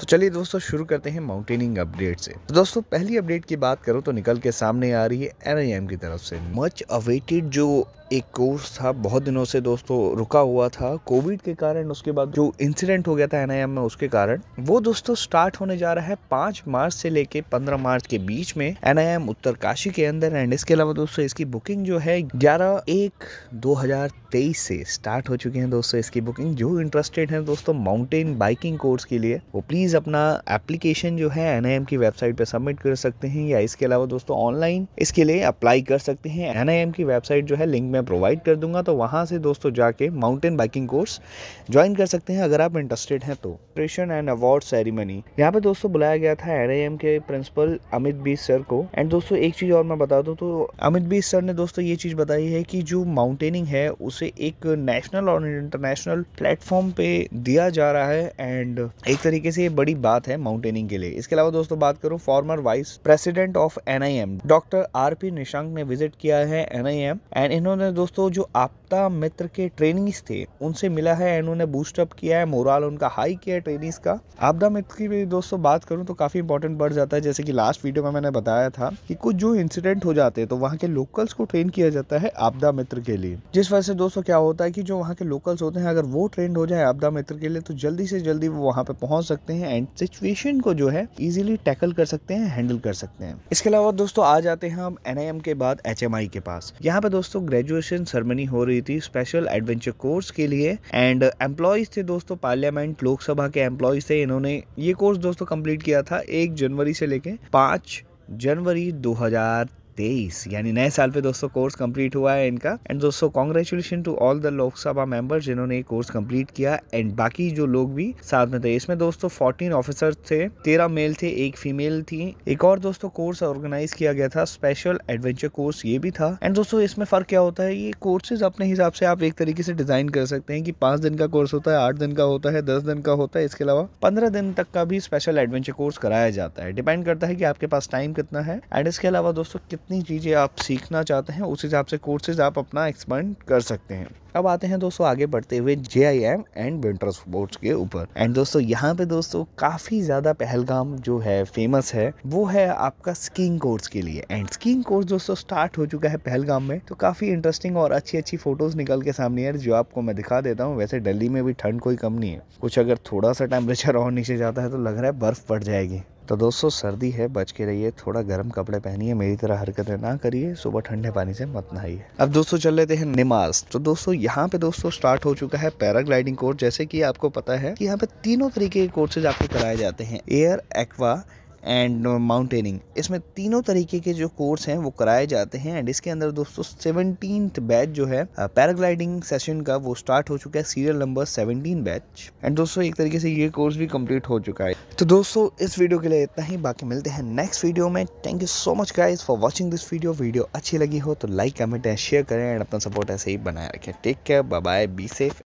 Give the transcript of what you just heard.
तो चलिए दोस्तों शुरू करते हैं माउंटेनिंग अपडेट से तो दोस्तों पहली अपडेट की बात करो तो निकल के सामने आ रही है एन की तरफ से मच अवेटेड जो एक कोर्स था बहुत दिनों से दोस्तों रुका हुआ था कोविड के कारण उसके बाद जो इंसिडेंट हो गया था एनआईएम में उसके कारण वो दोस्तों स्टार्ट होने जा रहा है पांच मार्च से लेके पंद्रह मार्च के बीच में एनआईएम उत्तरकाशी के अंदर एंड इसके अलावा दोस्तों इसकी बुकिंग जो है ग्यारह एक दो हजार तेईस से स्टार्ट हो चुकी है दोस्तों इसकी बुकिंग जो इंटरेस्टेड है दोस्तों माउंटेन बाइकिंग कोर्स के लिए वो प्लीज अपना एप्लीकेशन जो है एनआईएम की वेबसाइट पे सबमिट कर सकते हैं या इसके अलावा दोस्तों ऑनलाइन इसके लिए अप्लाई कर सकते हैं एनआईएम की वेबसाइट जो है लिंक मैं प्रोवाइड कर दूंगा तो वहाँ से दोस्तों जाके माउंटेन बाइकिंग कोर्स ज्वाइन कर सकते हैं अगर आप इंटरेस्टेड हैं तो प्रेशन एंड अवार्ड सेरेमनी यहाँ पे दोस्तों बुलाया गया था एन के प्रिंसिपल अमित बी सर को एंड दोस्तों एक चीज़ और मैं बता दूँ तो अमित बी सर ने दोस्तों ये चीज़ बताई है कि जो माउंटेनिंग है उसे एक नेशनल और इंटरनेशनल प्लेटफॉर्म पे दिया जा रहा है एंड एक तरीके से ये बड़ी बात है माउंटेनिंग के लिए इसके अलावा दोस्तों बात करूँ former vice president of N doctor R P Nishank ने विजिट किया है एन एंड इन्होंने उन्होंने दोस्तों जो आपता मित्र के ट्रेनिंग्स थे उनसे मिला है एंड उन्हें बूस्टअप किया है मोरल उनका हाई किया है ट्रेनिंग्स का आपदा मित्र की भी दोस्तों बात करूं तो काफ़ी इंपॉर्टेंट बढ़ जाता है जैसे कि लास्ट वीडियो में मैंने बताया था कि कुछ जो इंसिडेंट हो जाते हैं तो वहाँ के लोकल्स को ट्रेन किया जाता है आपदा मित्र के लिए जिस वजह से दोस्तों क्या होता है कि जो वहाँ के लोकल्स होते हैं अगर वो ट्रेन हो जाए आपदा मित्र के लिए तो जल्दी से जल्दी वो वहाँ पे पहुँच सकते हैं एंड सिचुएशन को जो है इजिली टैकल कर सकते हैं हैंडल कर सकते हैं इसके अलावा दोस्तों आ जाते हैं हम एन के बाद एच के पास यहाँ पे दोस्तों ग्रेजुएट ग्रेजुएशन सेरेमनी हो रही थी स्पेशल एडवेंचर कोर्स के लिए एंड एम्प्लॉयज़ थे दोस्तों पार्लियामेंट लोकसभा के एम्प्लॉयज़ थे इन्होंने ये कोर्स दोस्तों कंप्लीट किया था एक जनवरी से लेके पाँच जनवरी तेईस यानी नए साल पे दोस्तों कोर्स कंप्लीट हुआ है इनका एंड दोस्तों congratulation to all the Lok Sabha members जिन्होंने ये कोर्स कंप्लीट किया एंड बाकी जो लोग भी साथ में थे इसमें दोस्तों फोर्टीन ऑफिसर थे तेरह मेल थे एक फीमेल थी एक और दोस्तों कोर्स ऑर्गेनाइज किया गया था स्पेशल एडवेंचर कोर्स ये भी था एंड दोस्तों इसमें फर्क क्या होता है ये कोर्सेज अपने हिसाब से आप एक तरीके से डिजाइन कर सकते हैं कि पांच दिन का कोर्स होता है आठ दिन का होता है दस दिन का होता है इसके अलावा पंद्रह दिन तक का भी स्पेशल एडवेंचर कोर्स कराया जाता है डिपेंड करता है कि आपके पास टाइम कितना है एंड इसके अलावा दोस्तों जितनी चीज़ें आप सीखना चाहते हैं उस हिसाब से कोर्सेज आप अपना एक्सपेंड कर सकते हैं अब आते हैं दोस्तों आगे बढ़ते हुए J I M and winter sports के ऊपर एंड दोस्तों यहाँ पे दोस्तों काफ़ी ज़्यादा पहलगाम जो है फेमस है वो है आपका स्कीइंग कोर्स के लिए एंड स्कीइंग कोर्स दोस्तों स्टार्ट हो चुका है पहलगाम में तो काफ़ी इंटरेस्टिंग और अच्छी अच्छी फोटोज़ निकल के सामने है जो आपको मैं दिखा देता हूँ वैसे दिल्ली में भी ठंड कोई कम नहीं है कुछ अगर थोड़ा सा टेम्परेचर और नीचे जाता है तो लग रहा है बर्फ़ पड़ जाएगी तो दोस्तों सर्दी है बच के रहिए थोड़ा गर्म कपड़े पहनिए मेरी तरह हरकतें ना करिए सुबह ठंडे पानी से मत नहाइए अब दोस्तों चल लेते हैं निमाज तो दोस्तों यहाँ पे दोस्तों स्टार्ट हो चुका है पैराग्लाइडिंग कोर्स जैसे कि आपको पता है कि यहाँ पे तीनों तरीके के कोर्सेज आपको कराए जाते हैं air aqua and mountaineering uh, इसमें तीनों तरीके के जो कोर्स हैं वो कराए जाते हैं एंड इसके अंदर दोस्तों सेवनटीन बैच जो है पैराग्लाइडिंग uh, सेशन का वो स्टार्ट हो चुका है serial number seventeen batch and दोस्तों एक तरीके से ये कोर्स भी कम्प्लीट हो चुका है तो दोस्तों इस वीडियो के लिए इतना ही बाकी मिलते हैं नेक्स्ट वीडियो में thank you so much guys for watching this video video अच्छी लगी हो तो लाइक कमेंट एंड शेयर करें एंड अपना सपोर्ट ऐसे ही बनाए रखें take care bye bye be safe